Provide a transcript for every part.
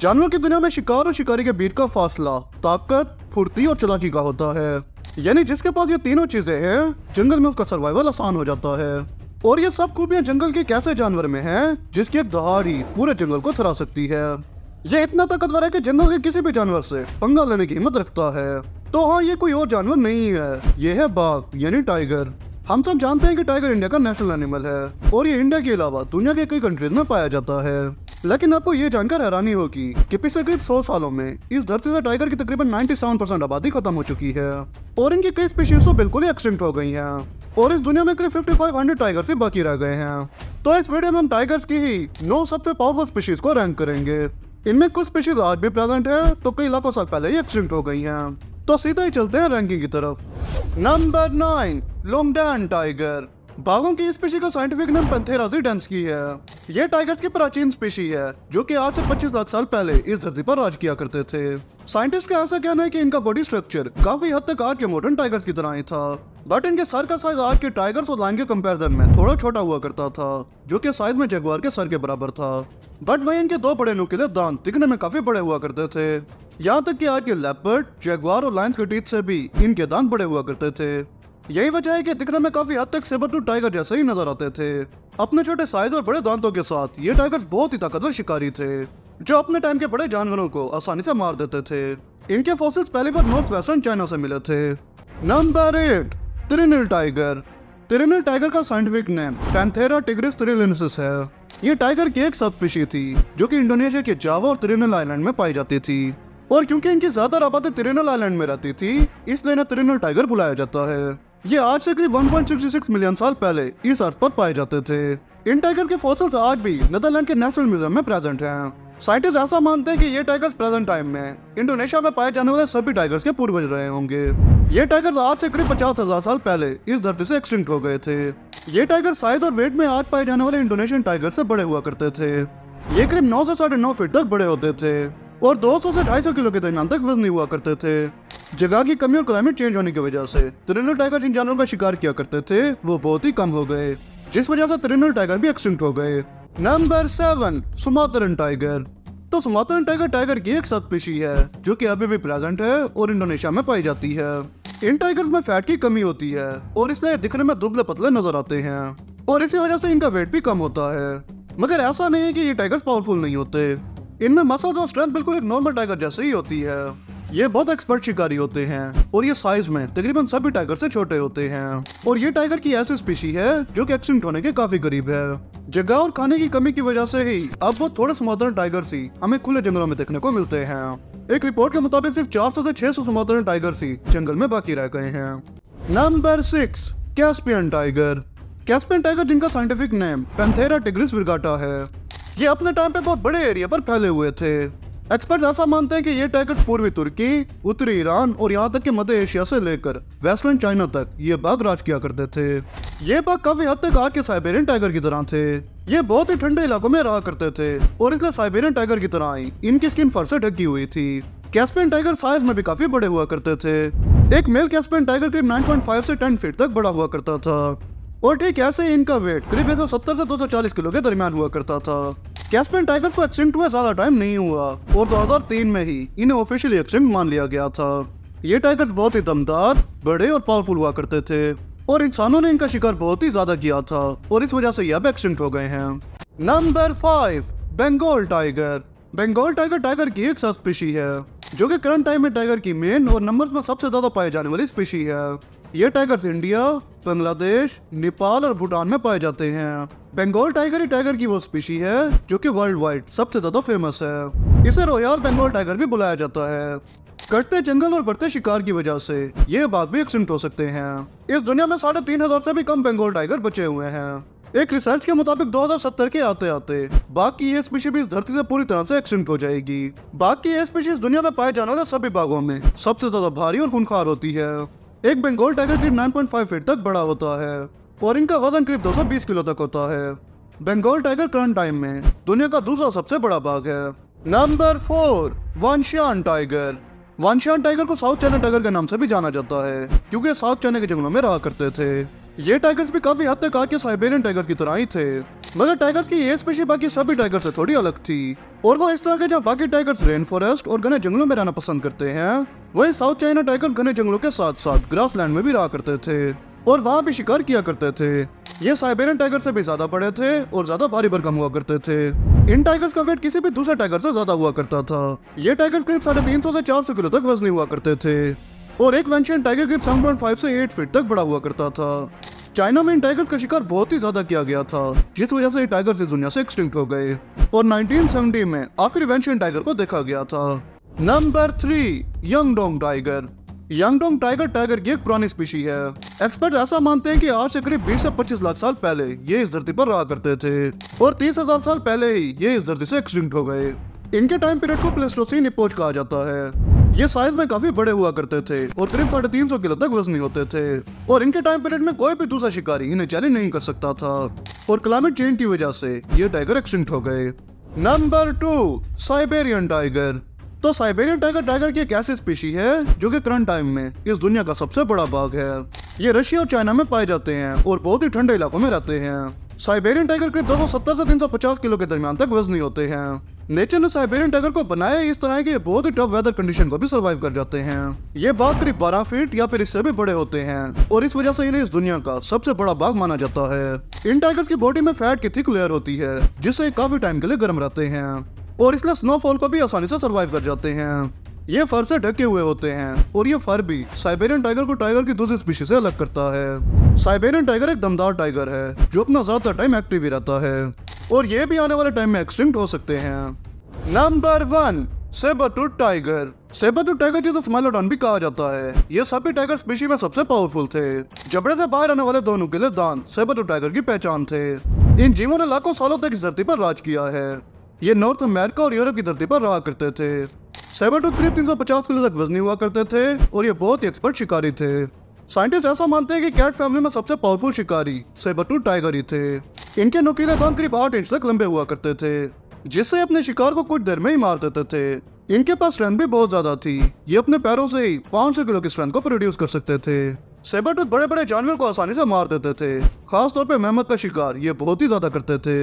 जानवर की दुनिया में शिकार और शिकारी के बीच का फासला ताकत फुर्ती और चलाकी का होता है यानी जिसके पास ये तीनों चीजें हैं जंगल में उसका सर्वाइवल आसान हो जाता है और ये सब खूबियाँ जंगल के कैसे जानवर में हैं जिसकी एक दहाड़ी पूरे जंगल को थरा सकती है ये इतना ताकतवर है कि जंगल के किसी भी जानवर से पंगा लेने की हिम्मत रखता है तो हाँ ये कोई और जानवर नहीं है ये है बाघ यानी टाइगर हम सब जानते हैं कि टाइगर इंडिया का नेशनल एनिमल है और ये इंडिया के अलावा दुनिया के कई कंट्रीज में पाया जाता है लेकिन आपको ये जानकर हैरानी होगी कि पिछले करीब 100 सालों में इस धरती से टाइगर की तकरीबन 97 परसेंट आबादी खत्म हो चुकी है और इनकी कई स्पीशीज तो बिल्कुल ही एक्सटिंक्ट हो गई हैं और इस दुनिया में करीब 5500 टाइगर से बाकी रह गए हैं तो इस वीडियो में हम टाइगर्स की ही नौ सबसे पावरफुल स्पीशीज को रैंक करेंगे इनमें कुछ स्पीशीज आज भी प्रेजेंट है तो कई लाखों साल पहले ही एक्सटिंक्ट हो गई है तो सीधा ही चलते हैं रैंकिंग की तरफ नंबर नाइन लोंगडैन टाइगर बाघों की स्पीशी का साइंटिफिक नेम पेंथेरा डेंस की है ये टाइगर्स की प्राचीन स्पीशी है जो कि आज से 25 लाख साल पहले इस धरती पर राज किया करते थे साइंटिस्ट का ऐसा कहना है कि इनका बॉडी स्ट्रक्चर काफी हद तक आज के मॉडर्न टाइगर्स की तरह ही था बट इनके सर का साइज आज के टाइगर्स और लाइन के कम्पेरिजन में थोड़ा छोटा हुआ करता था जो की साइज में जगवार के सर के बराबर था बट वही इनके दो बड़े नुकीले दांत दिखने में काफी बड़े हुआ करते थे यहाँ तक कि आज के लेपर्ड जगवार और लाइन के टीथ से भी इनके दांत बड़े हुआ करते थे यही वजह है कि दिखने में काफी हद तक सेबरटूथ टाइगर जैसे ही नजर आते थे अपने छोटे साइज और बड़े दांतों के साथ ये टाइगर बहुत ही ताकतवर शिकारी थे जो अपने टाइम के बड़े जानवरों को आसानी से मार देते थे इनके फॉसिल्स पहली बार नॉर्थ वेस्टर्न चाइना से मिले थे number eight Trinil tiger Trinil tiger का scientific name Panthera tigris trinilensis है ये टाइगर की एक सब थी जो कि इंडोनेशिया के जावा और त्रिनल आइलैंड में पाई जाती थी और क्योंकि इनकी ज्यादा आबादी त्रिनल आइलैंड में रहती थी इसलिए इन्हें त्रिनल टाइगर बुलाया जाता है ये आज से करीब 1.66 मिलियन साल पहले इस अर्थ पर पाए जाते थे इन टाइगर के फॉसिल्स आज भी नेदरलैंड के नेशनल म्यूजियम में प्रेजेंट हैं। साइंटिस्ट ऐसा मानते हैं कि ये टाइगर्स प्रेजेंट टाइम में इंडोनेशिया में पाए जाने वाले सभी टाइगर्स के पूर्वज रहे होंगे ये टाइगर्स आज से करीब पचास हजार साल पहले इस धरती से एक्सटिंक्ट हो गए थे ये टाइगर साइज और वेट में आज पाए जाने वाले इंडोनेशियन टाइगर से बड़े हुआ करते थे ये करीब नौ से साढ़े नौ फीट तक बड़े होते थे और 200 से 250 किलो के दरमियान तक वजनी हुआ करते थे जगह की कमी और क्लाइमेट चेंज होने की वजह से त्रिनल टाइगर जिन जानवरों का शिकार किया करते थे वो बहुत ही कम हो गए जिस वजह से तरिनल टाइगर भी एक्सटिंक्ट हो गए नंबर सेवन सुमातरन टाइगर तो सुमातरन टाइगर टाइगर की एक सब है जो की अभी भी प्रेजेंट है और इंडोनेशिया में पाई जाती है इन टाइगर में फैट की कमी होती है और इसलिए दिखने में दुबले पतले नजर आते हैं और इसी वजह से इनका वेट भी कम होता है मगर ऐसा नहीं है कि ये टाइगर्स पावरफुल नहीं होते इनमें मसल और स्ट्रेंथ बिल्कुल एक नॉर्मल टाइगर जैसे ही होती है ये बहुत एक्सपर्ट शिकारी होते हैं और ये साइज में तकरीबन सभी टाइगर से छोटे होते हैं और ये टाइगर की ऐसी स्पीशी है जो कि एक्सटिंक्ट होने के काफी करीब है जगह और खाने की कमी की वजह से ही अब वो थोड़े समाधान टाइगर ही हमें खुले जंगलों में देखने को मिलते हैं एक रिपोर्ट के मुताबिक सिर्फ चार सौ ऐसी छह सौ समाधान टाइगर ही जंगल में बाकी रह गए हैं number six Caspian tiger Caspian tiger जिनका scientific name Panthera tigris virgata है ये अपने टाइम पे बहुत बड़े एरिया पर फैले हुए थे एक्सपर्ट ऐसा मानते हैं कि ये टैकेट पूर्वी तुर्की उत्तरी ईरान और यहाँ तक के मध्य एशिया से लेकर वेस्टर्न चाइना तक ये बाघ राज किया करते थे ये बाघ काफी हद तक आग के साइबेरियन टाइगर की तरह थे ये बहुत ही ठंडे इलाकों में रहा करते थे और इसलिए साइबेरियन टाइगर की तरह आई इनकी स्किन फर से ढकी हुई थी कैस्पियन टाइगर साइज में भी काफी बड़े हुआ करते थे एक मेल कैस्पियन टाइगर करीब फाइव से टेन फीट तक बड़ा हुआ करता था और ठीक ऐसे इनका वेट करीब एक सौ सत्तर से चालीस किलो के दरमियान हुआ करता था कैस्पियन टाइगर को एक्सटिंक्ट हुआ ज्यादा टाइम नहीं हुआ और 2003 में ही इन्हें ऑफिशियली एक्सटिंक्ट मान लिया गया था ये टाइगर्स बहुत ही दमदार बड़े और पावरफुल हुआ करते थे और इंसानों ने इनका शिकार बहुत ही ज्यादा किया था और इस वजह से यह अब एक्सटिंक्ट हो गए हैं number five Bengal tiger Bengal tiger tiger की एक सस्पेशी है जो कि करंट टाइम में टाइगर की मेन और नंबर्स में सबसे ज़्यादा पाए जाने वाली स्पीशी है ये टाइगर्स इंडिया बांग्लादेश नेपाल और भूटान में पाए जाते हैं बंगाल टाइगर ही टाइगर की वो स्पीशी है जो कि वर्ल्ड वाइड सबसे ज्यादा फेमस है इसे रोयाल बंगाल टाइगर भी बुलाया जाता है कटते जंगल और बढ़ते शिकार की वजह से ये बात भी एक्सटिंक्ट हो सकते हैं इस दुनिया में साढ़े तीन हजार से भी कम बंगाल टाइगर बचे हुए हैं एक रिसर्च के मुताबिक 2070 के आते आते बाकी ये स्पीशीज भी इस धरती से पूरी तरह से एक्सटेंट हो जाएगी बाकी ये स्पीशीज दुनिया में पाए जाने वाले सभी बागों में सबसे ज्यादा भारी और खूनखार होती है एक बंगाल टाइगर करीब 9.5 फीट तक बड़ा होता है और इनका वजन करीब 220 किलो तक होता है बंगाल टाइगर करंट टाइम में दुनिया का दूसरा सबसे बड़ा बाघ है number four Wanxian tiger Wanxian tiger को साउथ चाइना टाइगर के नाम से भी जाना जाता है क्योंकि साउथ चाइना के जंगलों में रहा करते थे ये टाइगर्स भी काफी हद तक आके साइबेरियन टाइगर की तरह ही थे मगर टाइगर्स की ये स्पेशी बाकी सभी टाइगर से थोड़ी अलग थी और वो इस तरह के जहाँ बाकी टाइगर्स रेन फॉरेस्ट और घने जंगलों में रहना पसंद करते हैं वही साउथ चाइना टाइगर घने जंगलों के साथ साथ ग्रास लैंड में भी रहा करते थे और वहाँ भी शिकार किया करते थे ये साइबेरियन टाइगर से भी ज्यादा बड़े थे और ज्यादा भारी भर हुआ करते थे इन टाइगर्स का वेट किसी भी दूसरे टाइगर से ज्यादा हुआ करता था ये टाइगर करीब साढ़े तीन सौ से चार सौ किलो तक वजनी हुआ करते थे और एक वेंशन टाइगर ग्रिप 7.5 से 8 फीट तक बड़ा हुआ करता था चाइना में इन टाइगर्स का शिकार बहुत ही ज्यादा किया गया था जिस वजह से ये टाइगर्स इस दुनिया से एक्सटिंक्ट हो गए और 1970 में आखिरी वेंशन टाइगर को देखा गया था number three Ngandong tiger Ngandong tiger tiger की एक पुरानी स्पीशी है एक्सपर्ट ऐसा मानते हैं कि आज से करीब 20 से 25 लाख साल पहले ये इस धरती पर रहा करते थे और 30,000 साल पहले ही ये इस धरती से एक्सटिंक्ट हो गए इनके टाइम पीरियड को प्लेस्टोसिन इपोज कहा जाता है ये साइज में काफी बड़े हुआ करते थे और करीब साढ़े तीन सौ किलो तक वजनी होते थे और इनके टाइम पीरियड में कोई भी दूसरा शिकारी इन्हें चैलेंज नहीं कर सकता था और क्लाइमेट चेंज की वजह से ये टाइगर एक्सटिंक्ट हो गए नंबर टू साइबेरियन टाइगर तो साइबेरियन टाइगर टाइगर की एक ऐसी स्पीशी है जो कि करंट टाइम में इस दुनिया का सबसे बड़ा बाघ है ये रशिया और चाइना में पाए जाते हैं और बहुत ही ठंडे इलाकों में रहते हैं साइबेरियन टाइगर करीब दो सौ सत्तर से तीन सौ पचास किलो के दरमियान तक वजनी होते हैं नेचर ने साइबेरियन टाइगर को बनाया इस तरह के बहुत ही टफ वेदर कंडीशन को भी सर्वाइव कर जाते हैं ये बाघ करीब बारह फीट या फिर इससे भी बड़े होते हैं और इस वजह से इन्हें इस दुनिया का सबसे बड़ा बाघ माना जाता है इन टाइगर्स की बॉडी में फैट की थिक लेयर होती है जिससे काफी टाइम के लिए गर्म रहते हैं और इसलिए स्नोफॉल को भी आसानी से सर्वाइव कर जाते हैं ये फर से ढके हुए होते हैं और ये फर भी साइबेरियन टाइगर को टाइगर की दूसरी स्पीशीज से अलग करता है साइबेरियन टाइगर एक दमदार टाइगर है जो अपना ज्यादा टाइम एक्टिव ही रहता है और ये भी आने वाले टाइम में एक्सटिंक्ट हो सकते हैं number one sabretooth tiger sabretooth tiger जिसे स्माइलोडॉन भी कहा जाता है ये सभी टाइगर स्पीशी में सबसे पावरफुल थे जबड़े से बाहर आने वाले दोनों के लिए दान सेबाटूट टाइगर की पहचान थे इन जीवों ने लाखों सालों तक इस धरती पर राज किया है ये नॉर्थ अमेरिका और यूरोप की धरती पर रहा करते थे सेबाटूट करीब तीन सौ पचास किलो तक वजनी हुआ करते थे और ये बहुत ही एक्सपर्ट शिकारी थे साइंटिस्ट ऐसा मानते हैं कि कैट फैमिली में सबसे पावरफुल शिकारी सेबाटूट टाइगर ही थे इनके नुकीले दांत करीब आठ इंच तक लंबे हुआ करते थे जिससे अपने शिकार को कुछ देर में ही मार देते थे इनके पास स्ट्रेंथ भी बहुत ज्यादा थी ये अपने पैरों से ही पाँच सौ किलो की स्ट्रेंथ को प्रोड्यूस कर सकते थे सेबरटूथ बड़े बड़े जानवर को आसानी से मार देते थे खासतौर पर मेहमद का शिकार ये बहुत ही ज्यादा करते थे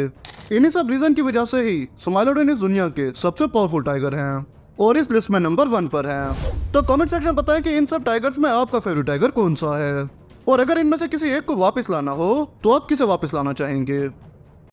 इन्हीं सब रीजन की वजह से ही स्माइलोडन इस दुनिया के सबसे पावरफुल टाइगर हैं और इस लिस्ट में नंबर वन पर हैं। तो कमेंट सेक्शन बताएं कि इन सब टाइगर्स में आपका फेवरेट टाइगर कौन सा है और अगर इनमें से किसी एक को वापस लाना हो तो आप किसे वापस लाना चाहेंगे